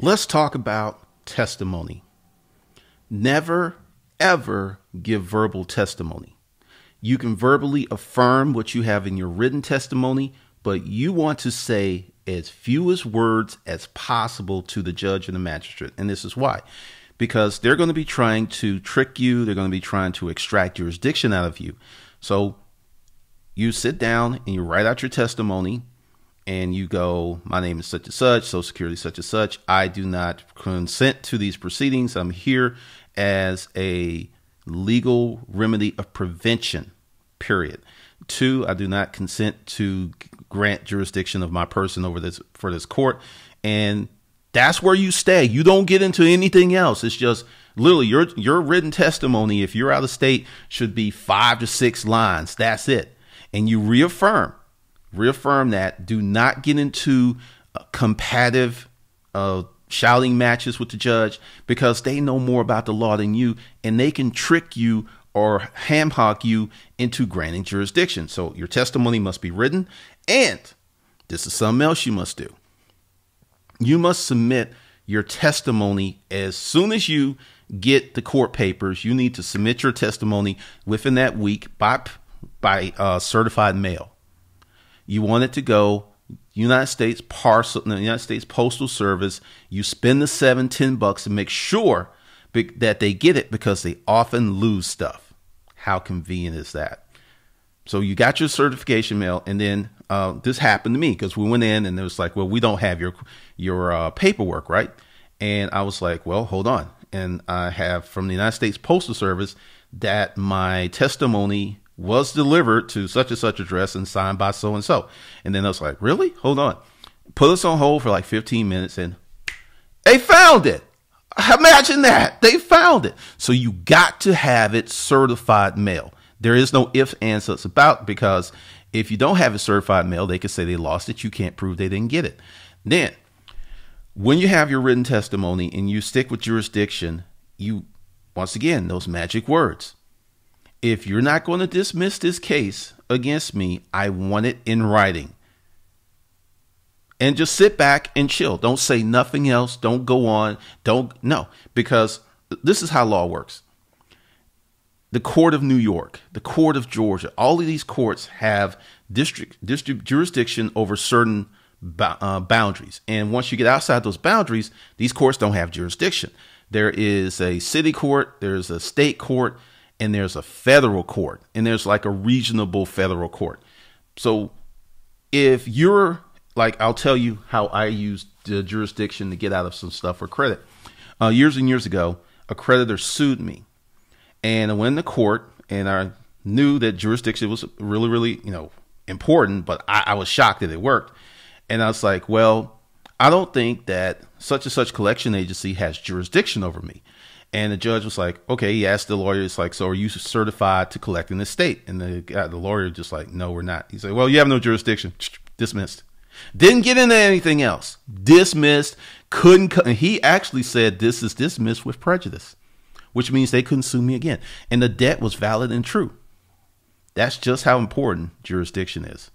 Let's talk about testimony. Never, ever give verbal testimony. You can verbally affirm what you have in your written testimony, but you want to say as fewest words as possible to the judge and the magistrate. And this is why. Because they're going to be trying to trick you, they're going to be trying to extract jurisdiction out of you. So you sit down and you write out your testimony and you go, My name is such and such, Social Security such and such. I do not consent to these proceedings. I'm here as a legal remedy of prevention, period. Two, I do not consent to grant jurisdiction of my person over this for this court. And that's where you stay. You don't get into anything else. It's just literally your your written testimony, if you're out of state, should be five to six lines. That's it. And you reaffirm reaffirm that. Do not get into a uh, competitive uh, shouting matches with the judge because they know more about the law than you and they can trick you or ham hock you into granting jurisdiction. So your testimony must be written. And this is something else you must do. You must submit your testimony as soon as you get the court papers. You need to submit your testimony within that week by, by uh, certified mail you want it to go United States parcel, the United States Postal Service. You spend the seven, ten bucks and make sure that they get it because they often lose stuff. How convenient is that? So you got your certification mail, and then uh, this happened to me because we went in and it was like, well, we don't have your your uh, paperwork, right? And I was like, well, hold on. And I have from the United States Postal Service that my testimony was delivered to such and such address and signed by so and so. And then I was like, really? Hold on. Put us on hold for like 15 minutes and they found it. Imagine that. They found it. So you got to have it certified mail. There is no ifs, ands, so about because if you don't have it certified mail, they could say they lost it. You can't prove they didn't get it. Then, when you have your written testimony and you stick with jurisdiction, you, once again, those magic words if you're not going to dismiss this case against me, I want it in writing. And just sit back and chill. Don't say nothing else. Don't go on. Don't, no, because this is how law works. The court of New York, the court of Georgia, all of these courts have district, district jurisdiction over certain uh, boundaries. And once you get outside those boundaries, these courts don't have jurisdiction. There is a city court, there's a state court, and there's a federal court and there's like a reasonable federal court. So if you're like, I'll tell you how I used the jurisdiction to get out of some stuff for credit. Uh, years and years ago, a creditor sued me, and I went to court, and I knew that jurisdiction was really, really, you know, important. But I, I was shocked that it worked, and I was like, well, I don't think that such and such collection agency has jurisdiction over me. And the judge was like, okay, he asked the lawyer, it's like, so are you certified to collect an estate? And the guy, the lawyer just like, no, we're not. He's like, well, you have no jurisdiction. Dismissed. Didn't get into anything else. Dismissed. Couldn't. He actually said this is dismissed with prejudice, which means they couldn't sue me again. And the debt was valid and true. That's just how important jurisdiction is.